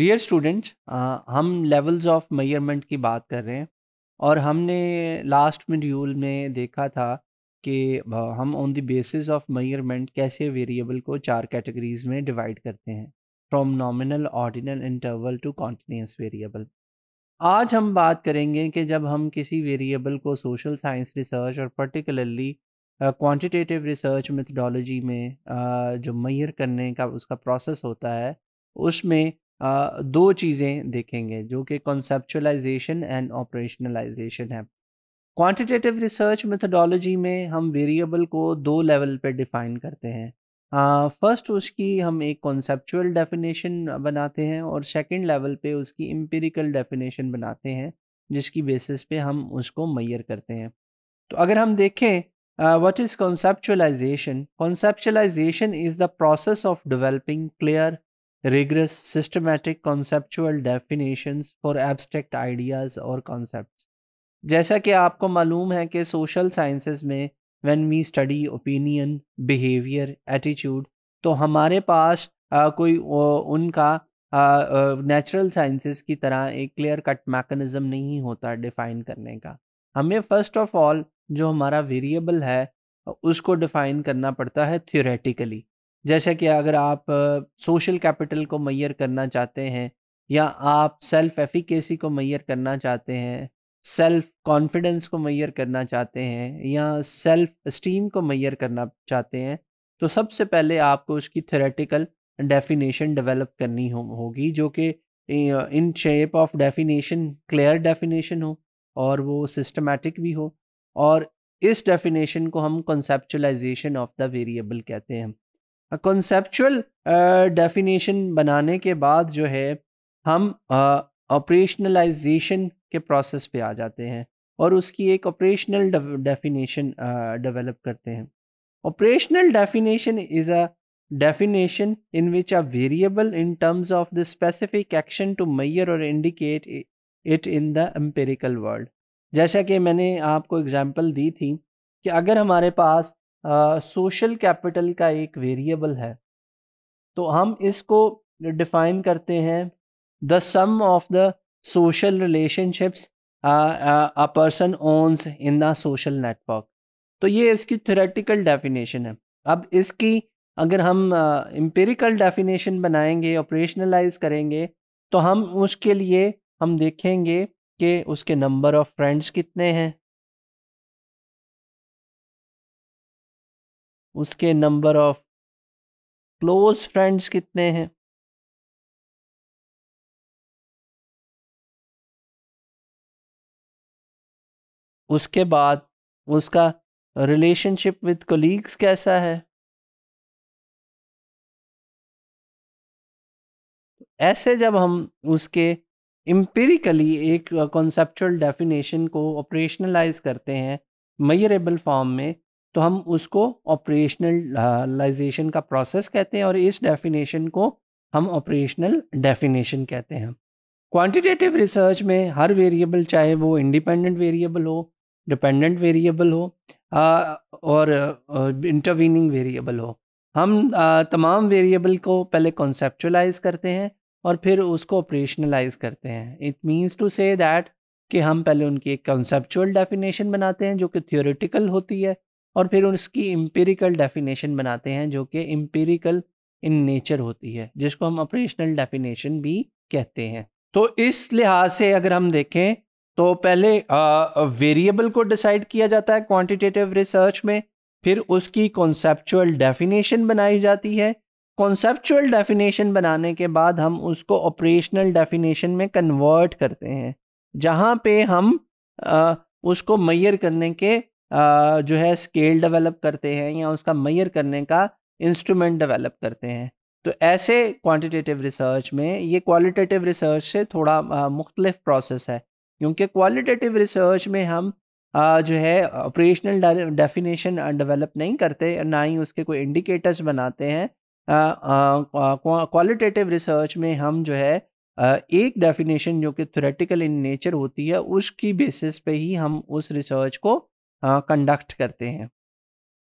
dear students uh, हम levels of measurement की बात कर रहे हैं और हमने लास्ट मड्यूल में देखा था कि हम on the basis of measurement कैसे वेरिएबल को चार कैटेगरीज में डिवाइड करते हैं from nominal ordinal interval to continuous variable आज हम बात करेंगे कि जब हम किसी वेरिएबल को सोशल साइंस रिसर्च और पर्टिकुलरली क्वांटिटेटिव रिसर्च मेथडोलॉजी में uh, जो मैयर करने का उसका प्रोसेस होता है उसमें दो चीज़ें देखेंगे जो कि कॉन्सेप्चुलाइजेशन एंड ऑपरेशनलाइजेशन है क्वांटिटेटिव रिसर्च मेथोडोलॉजी में हम वेरिएबल को दो लेवल पर डिफाइन करते हैं फर्स्ट uh, उसकी हम एक कॉन्सेप्चुअल डेफिनेशन बनाते हैं और सेकंड लेवल पे उसकी इम्पेरिकल डेफिनेशन बनाते हैं जिसकी बेसिस पे हम उसको मैयर करते हैं तो अगर हम देखें what is conceptualization conceptualization is the process of developing clear rigorous, systematic conceptual definition for abstract ideas और कॉन्सेप्ट जैसा कि आपको मालूम है कि सोशल साइंस में when we study opinion behaviour attitude तो हमारे पास आ, कोई ओ, उनका नेचुरल साइंसेस की तरह एक क्लियर कट मैकनिज़म नहीं होता डिफाइन करने का हमें फर्स्ट ऑफ ऑल जो हमारा वेरिएबल है उसको डिफाइन करना पड़ता है थियोरेटिकली जैसे कि अगर आप सोशल कैपिटल को मैयर करना चाहते हैं या आप सेल्फ एफिकेसी को मैयर करना चाहते हैं सेल्फ कॉन्फिडेंस को मैयर करना चाहते हैं या सेल्फ स्टीम को मैयर करना चाहते हैं तो सबसे पहले आपको उसकी थेरेटिकल डेफिनेशन डेवलप करनी हो, होगी जो कि in shape of definition clear definition हो और वो सिस्टमेटिक भी हो और इस डेफिनेशन को हम कंसेप्चुलाइजेशन ऑफ द वेरिएबल कहते हैं कॉन्सेपचुअल डेफिनेशन uh, बनाने के बाद जो है हम ऑपरेशनलाइजेशन uh, के प्रोसेस पे आ जाते हैं और उसकी एक ऑपरेशनल डेफिनेशन डेवलप करते हैं operational definition is a definition in which a variable in terms of the specific action to measure or indicate it in the empirical world जैसा कि मैंने आपको एग्जांपल दी थी कि अगर हमारे पास सोशल कैपिटल का एक वेरिएबल है तो हम इसको डिफाइन करते हैं the sum of the social relationships a person owns in the social network तो ये इसकी थ्योरेटिकल डेफिनेशन है अब इसकी अगर हम इम्पेरिकल uh, डेफिनेशन बनाएंगे ऑपरेशनलाइज करेंगे तो हम उसके लिए हम देखेंगे कि उसके नंबर ऑफ़ फ्रेंड्स कितने हैं उसके नंबर ऑफ क्लोज फ्रेंड्स कितने हैं उसके बाद उसका रिलेशनशिप विद कोलीग्स कैसा है ऐसे जब हम उसके एम्पेरिकली एक कॉन्सेप्चुअल डेफिनेशन को ऑपरेशनलाइज करते हैं मयरेबल फॉर्म में तो हम उसको ऑपरेशनलाइजेशन का प्रोसेस कहते हैं और इस डेफिनेशन को हम ऑपरेशनल डेफिनेशन कहते हैं क्वांटिटेटिव रिसर्च में हर वेरिएबल चाहे वो इंडिपेंडेंट वेरिएबल हो डिपेंडेंट वेरिएबल हो आ, और इंटरवीनिंग वेरिएबल हो हम आ, तमाम वेरिएबल को पहले कॉन्सेप्चुलाइज करते हैं और फिर उसको ऑपरेशनलाइज करते हैं it means to say that कि हम पहले उनकी एक कॉन्सेप्चुअल डेफिनेशन बनाते हैं जो कि थियोरिटिकल होती है और फिर उसकी इम्पेरिकल डेफिनेशन बनाते हैं जो कि इम्पेरिकल इन नेचर होती है जिसको हम ऑपरेशनल डेफिनेशन भी कहते हैं तो इस लिहाज से अगर हम देखें तो पहले वेरिएबल को डिसाइड किया जाता है क्वांटिटेटिव रिसर्च में फिर उसकी कॉन्सेप्चुअल डेफिनेशन बनाई जाती है कॉन्सेप्चुअल डेफिनेशन बनाने के बाद हम उसको ऑपरेशनल डेफिनेशन में कन्वर्ट करते हैं जहाँ पे हम आ, उसको मैयर करने के जो है स्केल डेवलप करते हैं या उसका मैयर करने का इंस्ट्रूमेंट डेवलप करते हैं तो ऐसे क्वांटिटेटिव रिसर्च में ये क्वालिटेटिव रिसर्च से थोड़ा मुख्तलिफ प्रोसेस है क्योंकि क्वालिटेटिव रिसर्च में हम आ, जो है ऑपरेशनल डेफिनेशन डेवलप नहीं करते ना ही उसके कोई इंडिकेटर्स बनाते हैं क्वालिटेटिव रिसर्च में हम जो है आ, एक डेफिनेशन जो कि थ्योरेटिकल इन नेचर होती है उसकी बेसिस पे ही हम उस रिसर्च को कंडक्ट हाँ, करते हैं